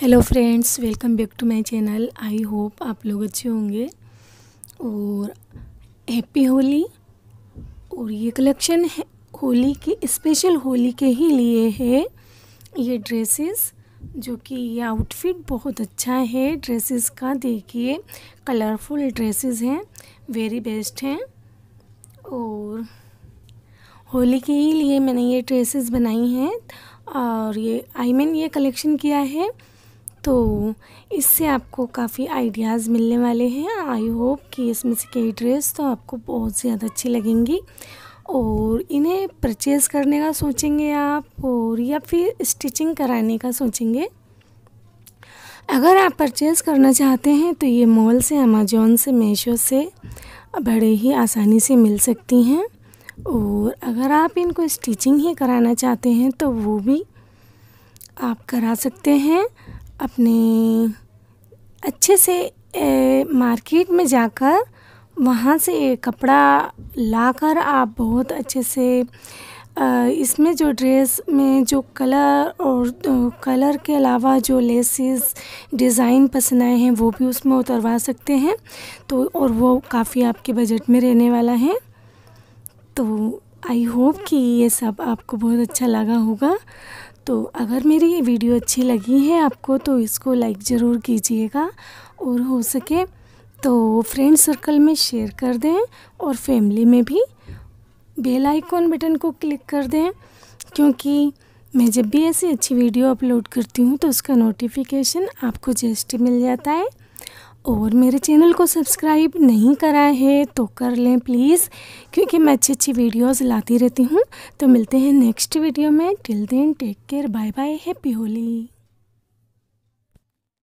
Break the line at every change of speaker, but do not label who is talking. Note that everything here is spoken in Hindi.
hello friends welcome back to my channel I hope आप लोग अच्छे होंगे और हैप्पी होली और ये कलेक्शन है होली के स्पेशल होली के ही लिए है ये ड्रेसेस जो कि ये आउटफिट बहुत अच्छा है ड्रेसेस का देखिए कलरफुल ड्रेसेस हैं वेरी बेस्ट हैं और होली के ही लिए मैंने ये ड्रेसेस बनाई हैं और ये आई I मीन mean, ये कलेक्शन किया है तो इससे आपको काफ़ी आइडियाज़ मिलने वाले हैं आई होप कि इसमें से कई ड्रेस तो आपको बहुत ज़्यादा अच्छी लगेंगी और इन्हें परचेज़ करने का सोचेंगे आप और या फिर स्टिचिंग कराने का सोचेंगे अगर आप परचेज़ करना चाहते हैं तो ये मॉल से अमेजोन से मीशो से बड़े ही आसानी से मिल सकती हैं और अगर आप इनको स्टिचिंग ही कराना चाहते हैं तो वो भी आप करा सकते हैं अपने अच्छे से ए, मार्केट में जाकर वहाँ से कपड़ा लाकर आप बहुत अच्छे से इसमें जो ड्रेस में जो कलर और कलर के अलावा जो लेसिस डिज़ाइन पसंद आए हैं वो भी उसमें उतरवा सकते हैं तो और वो काफ़ी आपके बजट में रहने वाला है तो आई होप कि ये सब आपको बहुत अच्छा लगा होगा तो अगर मेरी ये वीडियो अच्छी लगी है आपको तो इसको लाइक ज़रूर कीजिएगा और हो सके तो फ्रेंड सर्कल में शेयर कर दें और फैमिली में भी बेल आइकॉन बटन को क्लिक कर दें क्योंकि मैं जब भी ऐसी अच्छी वीडियो अपलोड करती हूँ तो उसका नोटिफिकेशन आपको जस्ट मिल जाता है और मेरे चैनल को सब्सक्राइब नहीं करा है तो कर लें प्लीज़ क्योंकि मैं अच्छी अच्छी वीडियोस लाती रहती हूँ तो मिलते हैं नेक्स्ट वीडियो में till then take care bye bye happy Holi